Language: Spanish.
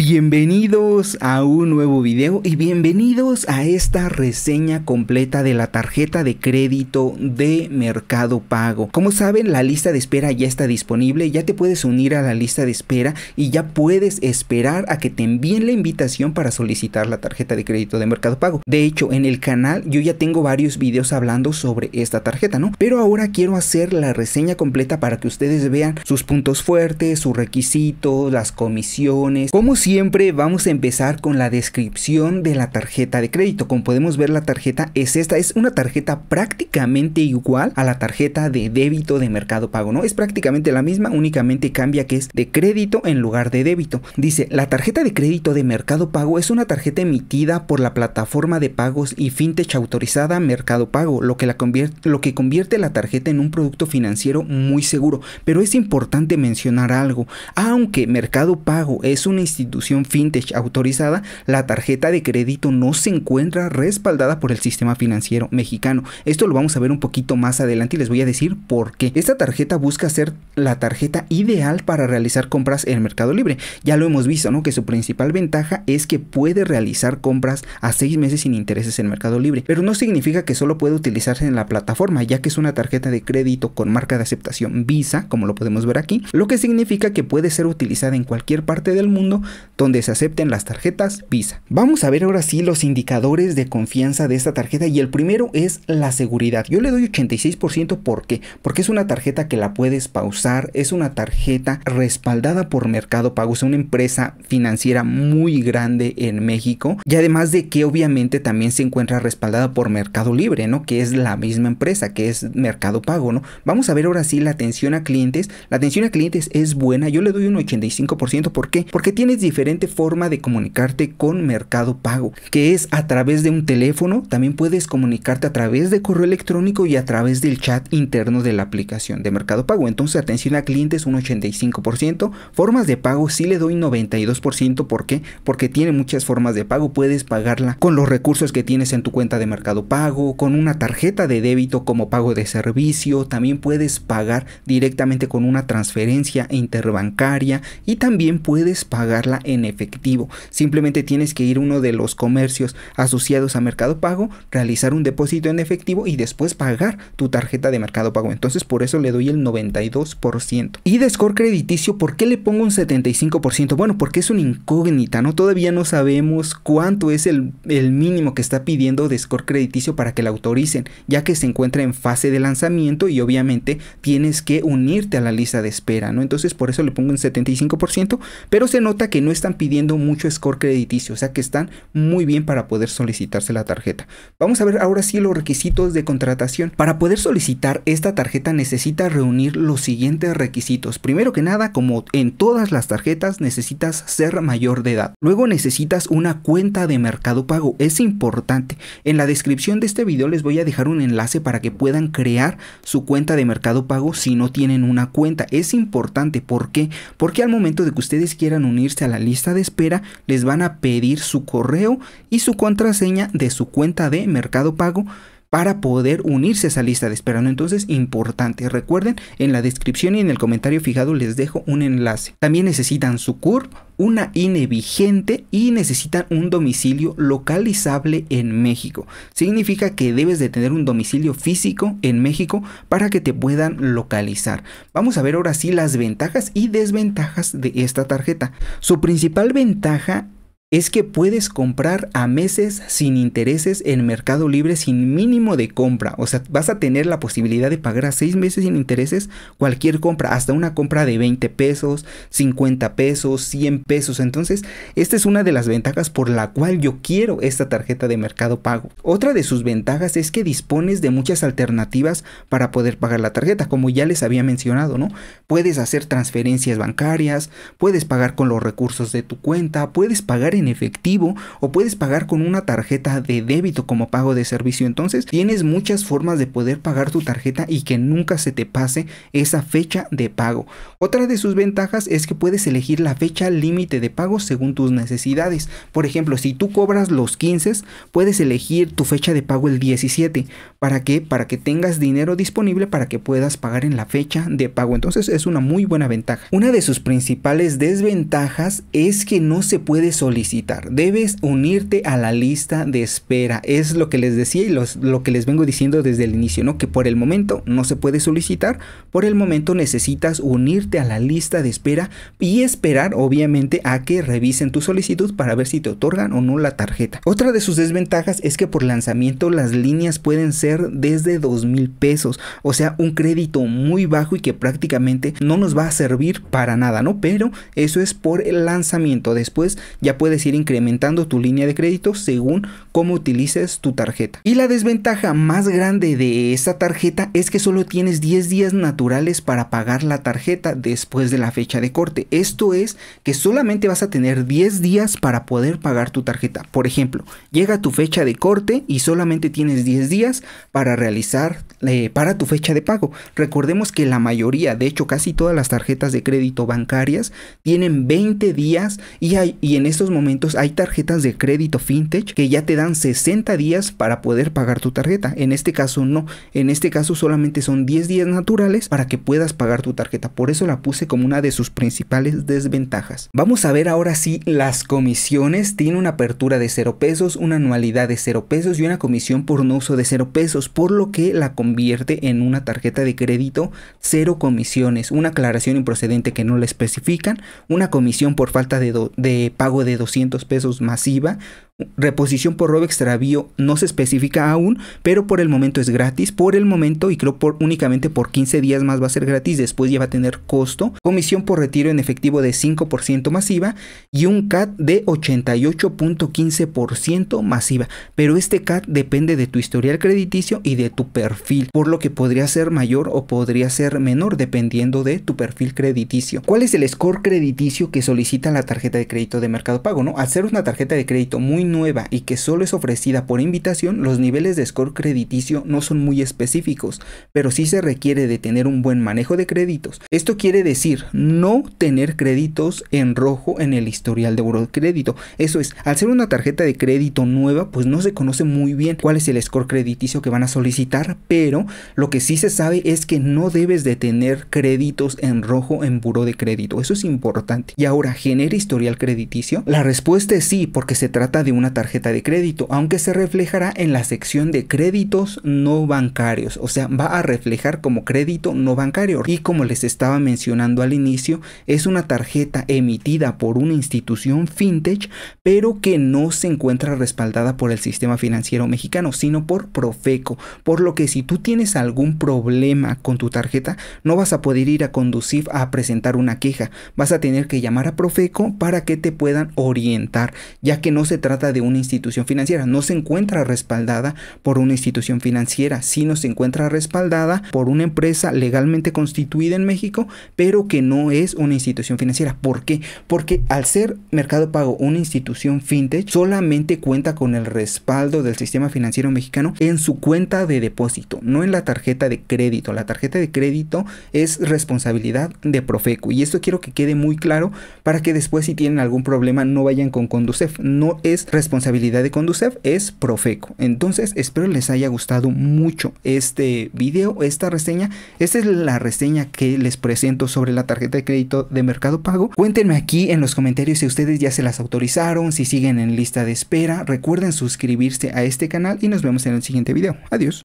Bienvenidos a un nuevo video y bienvenidos a esta reseña completa de la tarjeta de crédito de Mercado Pago. Como saben, la lista de espera ya está disponible, ya te puedes unir a la lista de espera y ya puedes esperar a que te envíen la invitación para solicitar la tarjeta de crédito de Mercado Pago. De hecho, en el canal yo ya tengo varios videos hablando sobre esta tarjeta, ¿no? Pero ahora quiero hacer la reseña completa para que ustedes vean sus puntos fuertes, sus requisitos, las comisiones, cómo siempre vamos a empezar con la descripción de la tarjeta de crédito. Como podemos ver la tarjeta es esta, es una tarjeta prácticamente igual a la tarjeta de débito de mercado pago, ¿no? Es prácticamente la misma, únicamente cambia que es de crédito en lugar de débito. Dice, la tarjeta de crédito de mercado pago es una tarjeta emitida por la plataforma de pagos y fintech autorizada Mercado Pago, lo que, la convierte, lo que convierte la tarjeta en un producto financiero muy seguro. Pero es importante mencionar algo, aunque Mercado Pago es una institución institución fintech autorizada, la tarjeta de crédito no se encuentra respaldada por el sistema financiero mexicano. Esto lo vamos a ver un poquito más adelante y les voy a decir por qué. Esta tarjeta busca ser la tarjeta ideal para realizar compras en el mercado libre. Ya lo hemos visto, ¿no? Que su principal ventaja es que puede realizar compras a seis meses sin intereses en mercado libre. Pero no significa que solo puede utilizarse en la plataforma, ya que es una tarjeta de crédito con marca de aceptación Visa, como lo podemos ver aquí, lo que significa que puede ser utilizada en cualquier parte del mundo donde se acepten las tarjetas Visa. Vamos a ver ahora sí los indicadores de confianza de esta tarjeta y el primero es la seguridad. Yo le doy 86% ¿por qué? Porque es una tarjeta que la puedes pausar, es una tarjeta respaldada por Mercado Pago, es una empresa financiera muy grande en México y además de que obviamente también se encuentra respaldada por Mercado Libre, ¿no? Que es la misma empresa, que es Mercado Pago, ¿no? Vamos a ver ahora sí la atención a clientes. La atención a clientes es buena, yo le doy un 85%, ¿por qué? Porque tienes diferente forma de comunicarte con Mercado Pago, que es a través de un teléfono, también puedes comunicarte a través de correo electrónico y a través del chat interno de la aplicación de Mercado Pago. Entonces, atención a clientes un 85%, formas de pago sí le doy 92%, ¿por qué? Porque tiene muchas formas de pago, puedes pagarla con los recursos que tienes en tu cuenta de Mercado Pago, con una tarjeta de débito como pago de servicio, también puedes pagar directamente con una transferencia interbancaria y también puedes pagarla en efectivo. Simplemente tienes que ir a uno de los comercios asociados a Mercado Pago, realizar un depósito en efectivo y después pagar tu tarjeta de Mercado Pago. Entonces por eso le doy el 92%. Y de score crediticio, ¿por qué le pongo un 75%? Bueno, porque es una incógnita, ¿no? Todavía no sabemos cuánto es el, el mínimo que está pidiendo de score crediticio para que la autoricen, ya que se encuentra en fase de lanzamiento y obviamente tienes que unirte a la lista de espera, ¿no? Entonces por eso le pongo un 75%, pero se nota que no no están pidiendo mucho score crediticio, o sea que están muy bien para poder solicitarse la tarjeta. Vamos a ver ahora sí los requisitos de contratación. Para poder solicitar esta tarjeta necesita reunir los siguientes requisitos. Primero que nada, como en todas las tarjetas, necesitas ser mayor de edad. Luego necesitas una cuenta de mercado pago, es importante. En la descripción de este video les voy a dejar un enlace para que puedan crear su cuenta de mercado pago si no tienen una cuenta. Es importante, porque Porque al momento de que ustedes quieran unirse a la lista de espera les van a pedir su correo y su contraseña de su cuenta de Mercado Pago para poder unirse a esa lista de espera. ¿no? Entonces, importante. Recuerden, en la descripción y en el comentario fijado les dejo un enlace. También necesitan su CURP, una INE vigente y necesitan un domicilio localizable en México. Significa que debes de tener un domicilio físico en México para que te puedan localizar. Vamos a ver ahora sí las ventajas y desventajas de esta tarjeta. Su principal ventaja es que puedes comprar a meses sin intereses en Mercado Libre sin mínimo de compra. O sea, vas a tener la posibilidad de pagar a seis meses sin intereses cualquier compra, hasta una compra de 20 pesos, 50 pesos, 100 pesos. Entonces, esta es una de las ventajas por la cual yo quiero esta tarjeta de Mercado Pago. Otra de sus ventajas es que dispones de muchas alternativas para poder pagar la tarjeta, como ya les había mencionado, ¿no? Puedes hacer transferencias bancarias, puedes pagar con los recursos de tu cuenta, puedes pagar en efectivo o puedes pagar con una tarjeta de débito como pago de servicio. Entonces tienes muchas formas de poder pagar tu tarjeta y que nunca se te pase esa fecha de pago. Otra de sus ventajas es que puedes elegir la fecha límite de pago según tus necesidades. Por ejemplo, si tú cobras los 15, puedes elegir tu fecha de pago el 17. ¿Para que Para que tengas dinero disponible para que puedas pagar en la fecha de pago. Entonces es una muy buena ventaja. Una de sus principales desventajas es que no se puede solicitar Debes unirte a la lista de espera. Es lo que les decía y lo que les vengo diciendo desde el inicio, ¿no? Que por el momento no se puede solicitar. Por el momento necesitas unirte a la lista de espera y esperar, obviamente, a que revisen tu solicitud para ver si te otorgan o no la tarjeta. Otra de sus desventajas es que por lanzamiento las líneas pueden ser desde 2 mil pesos. O sea, un crédito muy bajo y que prácticamente no nos va a servir para nada, ¿no? Pero eso es por el lanzamiento. Después ya puedes ir incrementando tu línea de crédito según cómo utilices tu tarjeta. Y la desventaja más grande de esta tarjeta es que solo tienes 10 días naturales para pagar la tarjeta después de la fecha de corte. Esto es que solamente vas a tener 10 días para poder pagar tu tarjeta. Por ejemplo, llega tu fecha de corte y solamente tienes 10 días para realizar eh, para tu fecha de pago. Recordemos que la mayoría, de hecho casi todas las tarjetas de crédito bancarias tienen 20 días y, hay, y en estos momentos hay tarjetas de crédito fintech que ya te dan 60 días para poder pagar tu tarjeta. En este caso no, en este caso solamente son 10 días naturales para que puedas pagar tu tarjeta. Por eso la puse como una de sus principales desventajas. Vamos a ver ahora si las comisiones. Tiene una apertura de 0 pesos, una anualidad de 0 pesos y una comisión por no uso de 0 pesos, por lo que la convierte en una tarjeta de crédito cero comisiones, una aclaración improcedente que no la especifican, una comisión por falta de, de pago de 200 pesos masiva. Reposición por robo extravío no se especifica aún, pero por el momento es gratis. Por el momento, y creo por, únicamente por 15 días más va a ser gratis, después ya va a tener costo. Comisión por retiro en efectivo de 5% masiva y un CAT de 88.15% masiva. Pero este CAT depende de tu historial crediticio y de tu perfil, por lo que podría ser mayor o podría ser menor dependiendo de tu perfil crediticio. ¿Cuál es el score crediticio que solicita la tarjeta de crédito de Mercado Pago? al ser una tarjeta de crédito muy nueva y que solo es ofrecida por invitación, los niveles de score crediticio no son muy específicos, pero sí se requiere de tener un buen manejo de créditos. Esto quiere decir no tener créditos en rojo en el historial de buro de crédito, Eso es, al ser una tarjeta de crédito nueva, pues no se conoce muy bien cuál es el score crediticio que van a solicitar, pero lo que sí se sabe es que no debes de tener créditos en rojo en buro de crédito. Eso es importante. Y ahora, genera historial crediticio. La respuesta es sí, porque se trata de una tarjeta de crédito, aunque se reflejará en la sección de créditos no bancarios, o sea, va a reflejar como crédito no bancario. Y como les estaba mencionando al inicio, es una tarjeta emitida por una institución fintech, pero que no se encuentra respaldada por el sistema financiero mexicano, sino por Profeco, por lo que si tú tienes algún problema con tu tarjeta, no vas a poder ir a conducir a presentar una queja, vas a tener que llamar a Profeco para que te puedan orientar ya que no se trata de una institución financiera, no se encuentra respaldada por una institución financiera, sino se encuentra respaldada por una empresa legalmente constituida en México, pero que no es una institución financiera. ¿Por qué? Porque al ser Mercado Pago una institución fintech, solamente cuenta con el respaldo del sistema financiero mexicano en su cuenta de depósito, no en la tarjeta de crédito. La tarjeta de crédito es responsabilidad de Profeco y esto quiero que quede muy claro para que después si tienen algún problema no vayan con Conducef. No es responsabilidad de Conducef, es Profeco. Entonces, espero les haya gustado mucho este video, esta reseña. Esta es la reseña que les presento sobre la tarjeta de crédito de Mercado Pago. Cuéntenme aquí en los comentarios si ustedes ya se las autorizaron, si siguen en lista de espera. Recuerden suscribirse a este canal y nos vemos en el siguiente video. Adiós.